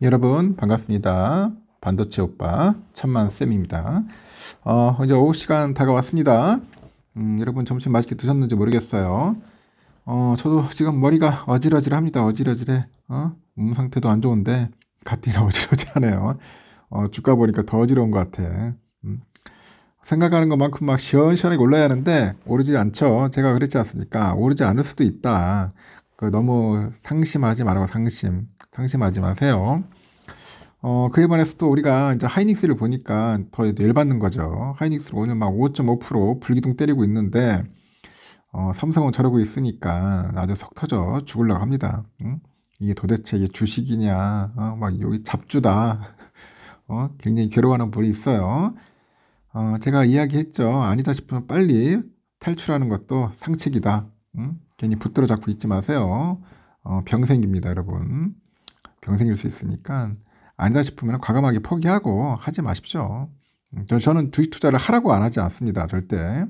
여러분 반갑습니다. 반도체 오빠 천만쌤입니다. 어, 이제 오후 시간 다가왔습니다. 음, 여러분 점심 맛있게 드셨는지 모르겠어요. 어, 저도 지금 머리가 어질어질합니다. 어질어질해. 어? 몸 상태도 안 좋은데 가뜩이나 어질어질하네요. 어, 주가 보니까 더 어지러운 것 같아. 음. 생각하는 것만큼 막 시원시원하게 올라야 하는데 오르지 않죠. 제가 그랬지 않습니까? 오르지 않을 수도 있다. 그 너무 상심하지 말라고 상심. 방심하지 마세요. 어, 그에 반해서 또 우리가 이제 하이닉스를 보니까 더 열받는 거죠. 하이닉스로 오늘 막 5.5% 불기둥 때리고 있는데, 어, 삼성은 저러고 있으니까 아주 석 터져 죽을라고 합니다. 응? 이게 도대체 이게 주식이냐, 어, 막 여기 잡주다. 어, 굉장히 괴로워하는 분이 있어요. 어, 제가 이야기했죠. 아니다 싶으면 빨리 탈출하는 것도 상책이다. 응? 괜히 붙들어 잡고 있지 마세요. 어, 병생깁니다, 여러분. 경생일 수 있으니까 아니다 싶으면 과감하게 포기하고 하지 마십시오. 음, 저는 주식 투자를 하라고 안 하지 않습니다. 절대.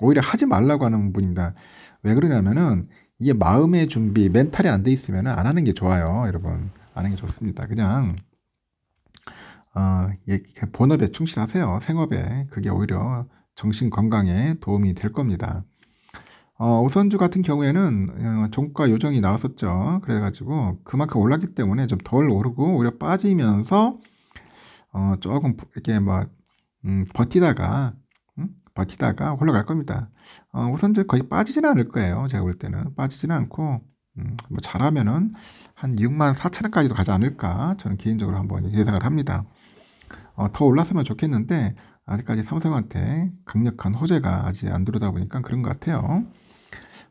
오히려 하지 말라고 하는 분입니다. 왜 그러냐면은 이게 마음의 준비, 멘탈이 안 돼 있으면 안 하는 게 좋아요. 여러분. 안는게 좋습니다. 그냥 어, 예, 본업에 충실하세요. 생업에. 그게 오히려 정신 건강에 도움이 될 겁니다. 어, 우선주 같은 경우에는 어, 종가 요정이 나왔었죠. 그래가지고 그만큼 올랐기 때문에 좀 덜 오르고 오히려 빠지면서 어, 조금 이렇게 뭐 음, 버티다가 음? 버티다가 올라갈 겁니다. 어, 우선주 거의 빠지지는 않을 거예요. 제가 볼 때는 빠지지는 않고 음, 뭐 잘하면은 한 6만 4천 원까지도 가지 않을까 저는 개인적으로 한번 예상을 합니다. 어, 더 올랐으면 좋겠는데 아직까지 삼성한테 강력한 호재가 아직 안 들어다 오 보니까 그런 것 같아요.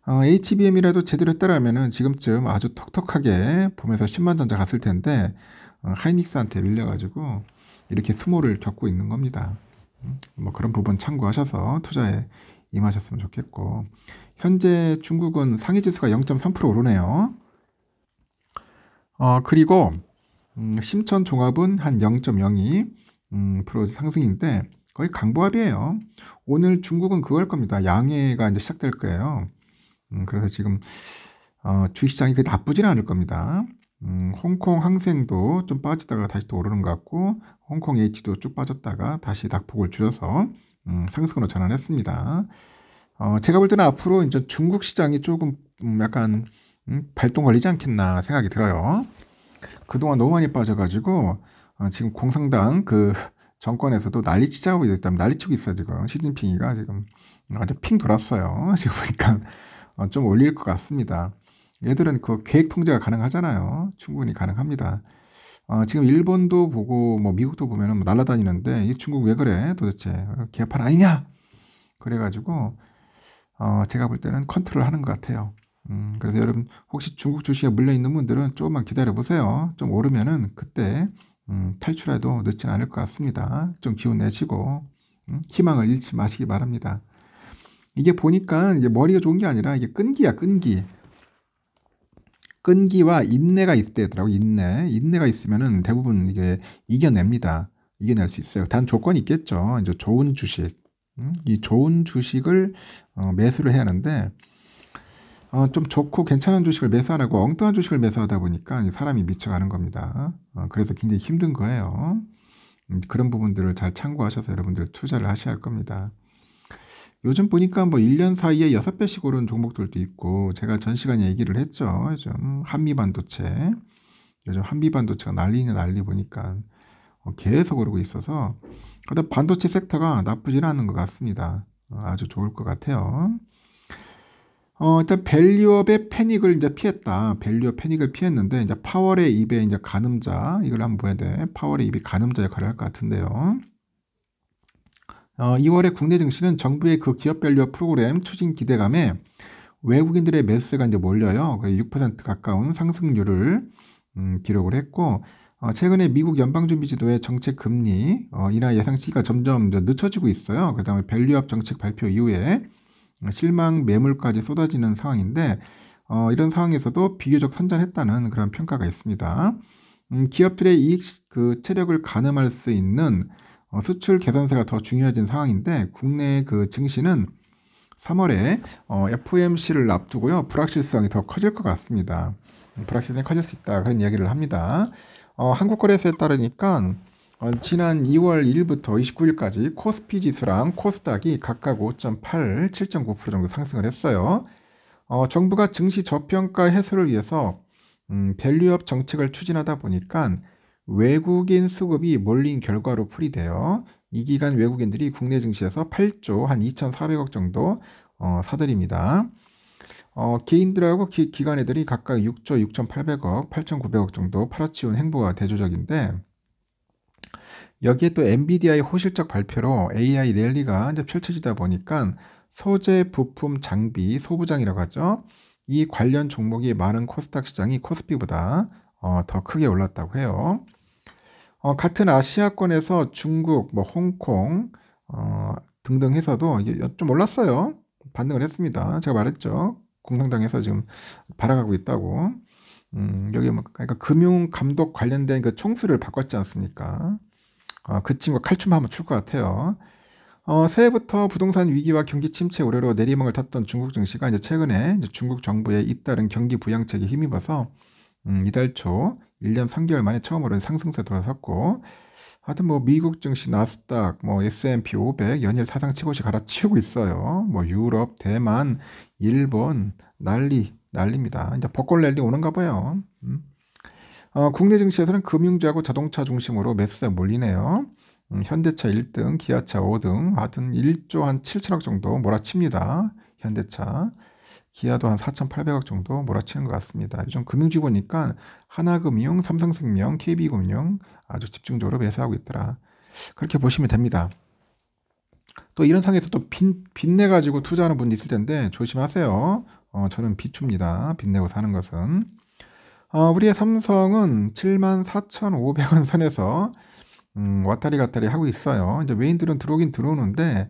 어, HBM이라도 제대로 했다라면은 지금쯤 아주 턱턱하게 보면서 10만 전자 갔을 텐데 어, 하이닉스한테 밀려가지고 이렇게 수모를 겪고 있는 겁니다. 음, 뭐 그런 부분 참고하셔서 투자에 임하셨으면 좋겠고 현재 중국은 상위 지수가 0.3% 오르네요. 어 그리고 음, 심천 종합은 한 0.02% 음, 상승인데 거의 강보합이에요. 오늘 중국은 그걸 겁니다. 양해가 이제 시작될 거예요. 음, 그래서 지금 어, 주식시장이 나쁘지는 않을 겁니다. 음, 홍콩 항생도 좀 빠지다가 다시 또 오르는 것 같고 홍콩 H도 쭉 빠졌다가 다시 낙폭을 줄여서 음, 상승으로 전환했습니다. 어, 제가 볼 때는 앞으로 이제 중국 시장이 조금 음, 약간 음, 발동 걸리지 않겠나 생각이 들어요. 그동안 너무 많이 빠져가지고 어, 지금 공산당 그 정권에서도 난리치자고 있다면 난리치고 있어요 지금 시진핑이가 지금 완전 핑 돌았어요. 지금 보니까 어, 좀 올릴 것 같습니다. 얘들은 그 계획 통제가 가능하잖아요. 충분히 가능합니다. 어, 지금 일본도 보고 뭐 미국도 보면뭐 날아다니는데 이 중국 왜 그래 도대체 개판 아니냐 그래가지고 어, 제가 볼 때는 컨트롤하는 것 같아요. 음, 그래서 여러분 혹시 중국 주식에 물려 있는 분들은 조금만 기다려 보세요. 좀 오르면은 그때 음, 탈출해도 늦진 않을 것 같습니다. 좀 기운 내시고 음, 희망을 잃지 마시기 바랍니다. 이게 보니까 이제 머리가 좋은 게 아니라 이게 끈기야 끈기. 끈기와 인내가 있대더라고 인내. 인내가 있으면은 대부분 이게 이겨냅니다. 이겨낼 수 있어요. 단 조건이 있겠죠. 이제 좋은 주식. 음? 이 좋은 주식을 어, 매수를 해야 하는데 어, 좀 좋고 괜찮은 주식을 매수하라고 엉뚱한 주식을 매수하다 보니까 사람이 미쳐가는 겁니다. 어, 그래서 굉장히 힘든 거예요. 음, 그런 부분들을 잘 참고하셔서 여러분들 투자를 하셔야 할 겁니다. 요즘 보니까 뭐 1년 사이에 6배씩 오른 종목들도 있고 제가 전 시간에 얘기를 했죠. 요즘 한미 반도체. 요즘 한미 반도체가 난리는 난리 보니까 어, 계속 오르고 있어서 일단 반도체 섹터가 나쁘지는 않은 것 같습니다. 어, 아주 좋을 것 같아요. 어, 일단 밸류업의 패닉을 이제 피했다. 밸류업 패닉을 피했는데 이제 파월의 입에 이제 가늠자 이걸 한번 보야 돼. 파월의 입이 가늠자 역할을 할 것 같은데요. 어, 2월에 국내 증시는 정부의 그 기업 밸류 업 프로그램 추진 기대감에 외국인들의 매수세가 이제 몰려요. 6% 가까운 상승률을 음, 기록을 했고 어, 최근에 미국 연방준비지도의 정책 금리 어, 인하 예상 시기가 점점 늦춰지고 있어요. 그다음에 밸류업 정책 발표 이후에 음, 실망 매물까지 쏟아지는 상황인데 어, 이런 상황에서도 비교적 선전했다는 그런 평가가 있습니다. 음, 기업들의 이익 그 체력을 가늠할 수 있는 어, 수출 개선세가 더 중요해진 상황인데 국내 그 증시는 3월에 어, FOMC를 앞두고요 불확실성이 더 커질 것 같습니다. 음, 불확실성이 커질 수 있다 그런 이야기를 합니다. 어, 한국거래소에 따르니까 어, 지난 2월 1일부터 29일까지 코스피 지수랑 코스닥이 각각 5.8, 7.9% 정도 상승을 했어요. 어, 정부가 증시 저평가 해소를 위해서 음, 밸류업 정책을 추진하다 보니까 외국인 수급이 몰린 결과로 풀이되어 이 기간 외국인들이 국내 증시에서 8조 한 2,400억 정도 어, 사들입니다. 어, 개인들하고 기, 관애들이 각각 6조 6,800억, 8,900억 정도 팔아치운 행보가 대조적인데 여기에 또 엔비디아의 호실적 발표로 AI 랠리가 이제 펼쳐지다 보니까 소재, 부품, 장비, 소부장이라고 하죠. 이 관련 종목이 많은 코스닥 시장이 코스피보다 어, 더 크게 올랐다고 해요. 어, 같은 아시아권에서 중국, 뭐 홍콩 어, 등등 해서도 좀 올랐어요. 반등을 했습니다. 제가 말했죠. 공산당에서 지금 바라가고 있다고. 음, 여기 뭐 그러니까 금융 감독 관련된 그 총수를 바꿨지 않습니까? 어, 그 친구 칼춤하면 출것 같아요. 어, 새해부터 부동산 위기와 경기 침체 우려로 내리막을 탔던 중국 증시가 이제 최근에 이제 중국 정부의 잇따른 경기 부양책에 힘입어서 음, 이달 초 1년 3개월 만에 처음으로 상승세 돌아섰고 하여튼 뭐 미국 증시 나스닥 뭐 S&P 500 연일 사상 최고시 갈아치우고 있어요. 뭐 유럽, 대만, 일본 난리 난리입니다 이제 벚꽃 랠리 오는가 봐요. 음. 어, 국내 증시에서는 금융주하고 자동차 중심으로 매수세 몰리네요. 음, 현대차 1등, 기아차 5등, 하여튼 1조 한 7천억 정도 몰아칩니다. 현대차. 기아도 한 4,800억 정도 몰아치는 것 같습니다. 요즘 금융주 보니까 하나금융, 삼성생명, KB금융 아주 집중적으로 매수하고 있더라. 그렇게 보시면 됩니다. 또 이런 상에서 황또 빚, 빚내 가지고 투자하는 분도 있을 텐데 조심하세요. 어, 저는 비춥니다. 빚내고 사는 것은. 어, 우리의 삼성은 74,500원 선에서 음, 왔다리 갔다리 하고 있어요. 이제 외인들은 들어오긴 들어오는데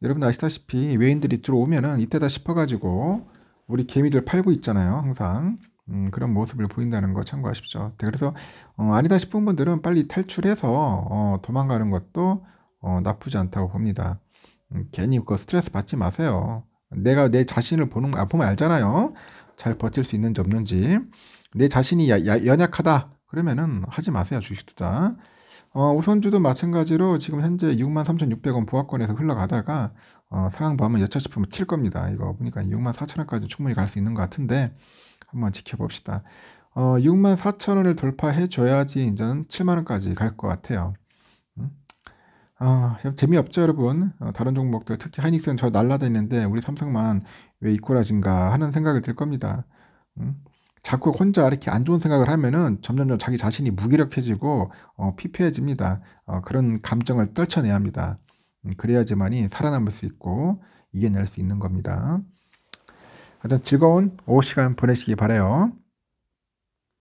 여러분 아시다시피 외인들이 들어오면은 이때다 싶어가지고 우리 개미들 팔고 있잖아요. 항상. 음, 그런 모습을 보인다는 거 참고하십시오. 네, 그래서 어, 아니다 싶은 분들은 빨리 탈출해서 어, 도망가는 것도 어, 나쁘지 않다고 봅니다. 음, 괜히 그 스트레스 받지 마세요. 내가 내 자신을 보는 아, 보면 알잖아요. 잘 버틸 수 있는지 없는지 내 자신이 야, 야, 연약하다 그러면은 하지 마세요 주식 투자. 어, 우선주도 마찬가지로 지금 현재 63,600원 보합권에서 흘러가다가 어, 상황 보면 여차 싶으면 칠 겁니다. 이거 보니까 64,000원까지 충분히 갈 수 있는 것 같은데 한번 지켜봅시다. 어, 64,000원을 돌파해줘야지 이제 7만원까지 갈 것 같아요. 음? 아, 재미없죠, 여러분? 어, 다른 종목들, 특히 하이닉스는 저 날라다니는데 우리 삼성만 왜 이꼬라진가 하는 생각이들 겁니다. 음? 자꾸 혼자 이렇게 안 좋은 생각을 하면은 점점점 자기 자신이 무기력해지고 어, 피폐해집니다. 어, 그런 감정을 떨쳐내야 합니다. 음, 그래야지만이 살아남을 수 있고 이겨낼 수 있는 겁니다. 하여튼 즐거운 오후 시간 보내시기 바래요.